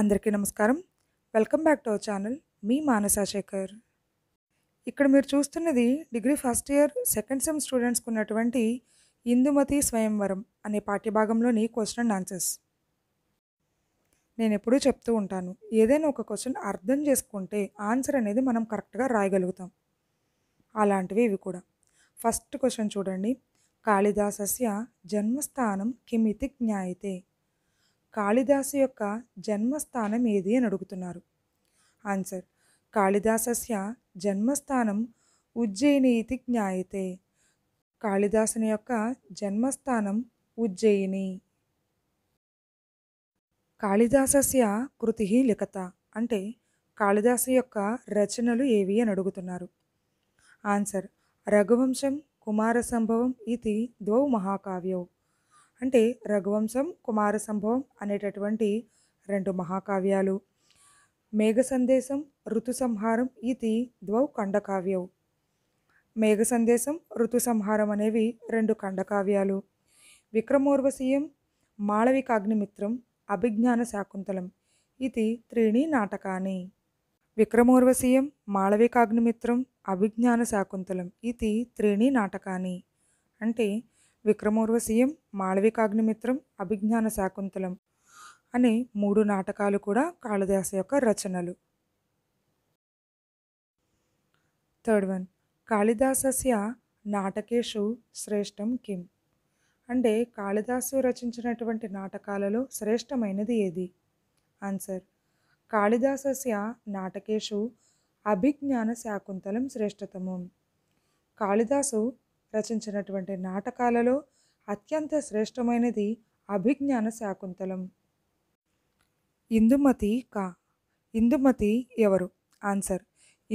అందరికీ నమస్కారం welcome back to our channel మీ మానసా శేఖర్ ఇక్కడ మీరు చూస్తున్నది degree first year second sem స్టూడెంట్స్కి ఉన్నటువంటి ఇందుమతి స్వయంవరం అనే పాఠ్యభాగంలోని క్వశ్చన్ అండ్ ఆన్సర్స్ నేను ఎప్పుడూ చెప్తూ ఉంటాను ఏదైనా ఒక క్వశ్చన్ అర్థం చేసుకుంటే ఆన్సర్ అనేది మనం కరెక్ట్గా రాయగలుగుతాం అలాంటివి ఇవి కూడా ఫస్ట్ క్వశ్చన్ చూడండి కాళిదాసస్య జన్మస్థానం కిమితి జ్ఞాయితే కాళిదాసు యొక్క జన్మస్థానం ఏది అని అడుగుతున్నారు ఆన్సర్ కాళిదాసస్య జన్మస్థానం ఉజ్జయినీతి జ్ఞాయతే కాళిదాసుని యొక్క జన్మస్థానం ఉజ్జయిని కాళిదాసస్య కృతి లిఖత అంటే కాళిదాసు యొక్క రచనలు ఏవి అని అడుగుతున్నారు ఆన్సర్ రఘువంశం కుమార సంభవం ఇది ద్వౌ మహాకావ్యౌ అంటే రఘువంశం కుమార సంభవం అనేటటువంటి రెండు మహాకావ్యాలు మేఘ సందేశం ఋతు సంహారం ఇది ద్వౌ ఖండకావ్యవు మేఘ సందేశం ఋతు సంహారం అనేవి రెండు ఖండకావ్యాలు విక్రమోర్వశీయం మాళవికాగ్నిమిత్రం అభిజ్ఞాన శాకుంతలం ఇది త్రీణి నాటకాని విక్రమోర్వశీయం మాళవికాగ్నిమిత్రం అభిజ్ఞాన శాకుంతలం ఇది త్రీణి నాటకాని అంటే విక్రమోర్వశీయం మాళవికాగ్నిమిత్రం అభిజ్ఞాన శాకుంతలం అనే మూడు నాటకాలు కూడా కాళిదాస యొక్క రచనలు థర్డ్ వన్ కాళిదాసస్య నాటకేషు శ్రేష్టం కిం అంటే కాళిదాసు రచించినటువంటి నాటకాలలో శ్రేష్టమైనది ఏది ఆన్సర్ కాళిదాసస్య నాటకేషు అభిజ్ఞాన శాకుంతలం శ్రేష్టతమం కాళిదాసు రచించినటువంటి నాటకాలలో అత్యంత శ్రేష్టమైనది అభిజ్ఞాన శాకుంతలం ఇందుమతి కా ఇందుమతి ఎవరు ఆన్సర్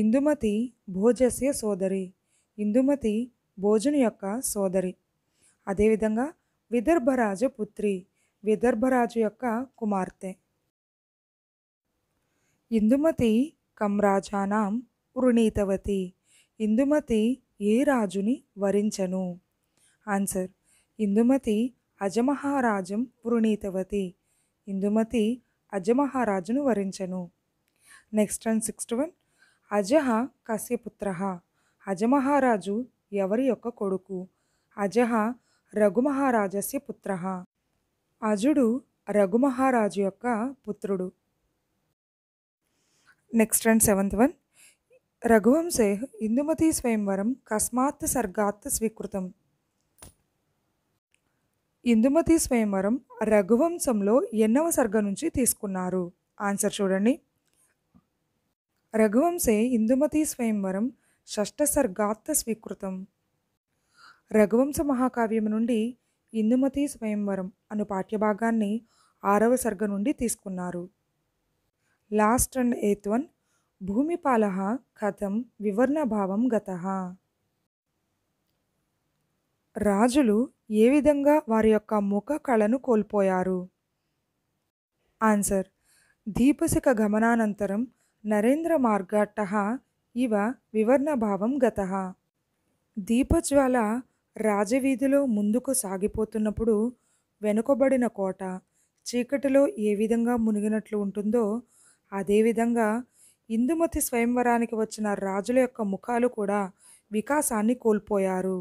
ఇందుమతి భోజస్య సోదరి ఇందుమతి భోజుని యొక్క సోదరి అదేవిధంగా విదర్భరాజు పుత్రి విదర్భరాజు యొక్క కుమార్తె ఇందుమతి కమ్రాజానాం వృణీతవతి ఇందుమతి ఏ రాజుని వరించను ఆన్సర్ ఇందుమతి అజమహారాజం వృణీతవతి ఇందుమతి అజమహారాజును వరించను నెక్స్ట్ అండ్ సిక్స్త్ వన్ అజహ కశ్యపుత్ర అజమహారాజు ఎవరి యొక్క కొడుకు అజహ రఘుమహారాజస్య పుత్ర అజుడు రఘుమహారాజు యొక్క పుత్రుడు నెక్స్ట్ అండ్ సెవెంత్ వన్ రఘువంశే ఇందుమతి స్వయంవరం కస్మాత్ సర్గాత్ స్వీకృతం ఇందుమతి స్వయంవరం రఘువంశంలో ఎన్నవ సర్గ నుంచి తీసుకున్నారు ఆన్సర్ చూడండి రఘువంశే ఇందుమతి స్వయంవరం షష్ట సర్గాత్ స్వీకృతం రఘువంశ మహాకావ్యం నుండి ఇందుమతి స్వయంవరం అను పాఠ్యభాగాన్ని ఆరవ సర్గ నుండి తీసుకున్నారు లాస్ట్ అండ్ ఎయిత్ వన్ భూమిపాల కథం వివర్ణభావం గత రాజులు ఏ విధంగా వారి యొక్క ముఖ కళను కోల్పోయారు ఆన్సర్ దీపశిఖ గమనానంతరం నరేంద్ర మార్గాట్ట ఇవ వివర్ణభావం గత దీపజ్వాల రాజవీధిలో ముందుకు సాగిపోతున్నప్పుడు వెనుకబడిన కోట చీకటిలో ఏ విధంగా మునిగినట్లు ఉంటుందో అదేవిధంగా ఇందుమతి స్వయంవరానికి వచ్చిన రాజుల యొక్క ముఖాలు కూడా వికాసాన్ని కోల్పోయారు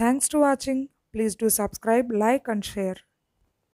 thanks to watching please do subscribe like and share